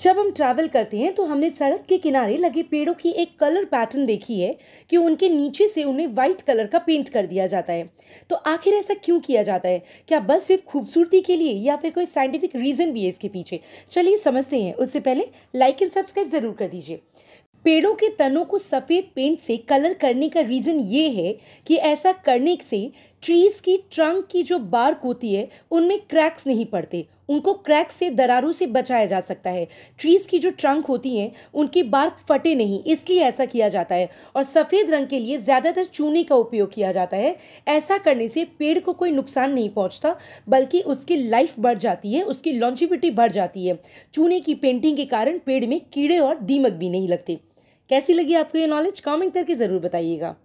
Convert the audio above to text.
जब हम ट्रैवल करते हैं तो हमने सड़क के किनारे लगे पेड़ों की एक कलर पैटर्न देखी है कि उनके नीचे से उन्हें वाइट कलर का पेंट कर दिया जाता है तो आखिर ऐसा क्यों किया जाता है क्या बस सिर्फ खूबसूरती के लिए या फिर कोई साइंटिफिक रीज़न भी है इसके पीछे चलिए समझते हैं उससे पहले लाइक एंड सब्सक्राइब ज़रूर कर दीजिए पेड़ों के तनों को सफ़ेद पेंट से कलर करने का रीज़न ये है कि ऐसा करने से ट्रीज़ की ट्रंक की जो बार्क होती है उनमें क्रैक्स नहीं पड़ते उनको क्रैक से दरारों से बचाया जा सकता है ट्रीज़ की जो ट्रंक होती हैं उनकी बार्क फटे नहीं इसलिए ऐसा किया जाता है और सफ़ेद रंग के लिए ज़्यादातर चूने का उपयोग किया जाता है ऐसा करने से पेड़ को कोई नुकसान नहीं पहुंचता बल्कि उसकी लाइफ बढ़ जाती है उसकी लॉन्चिविटी बढ़ जाती है चूने की पेंटिंग के कारण पेड़ में कीड़े और दीमक भी नहीं लगते कैसी लगी आपको ये नॉलेज कॉमेंट करके ज़रूर बताइएगा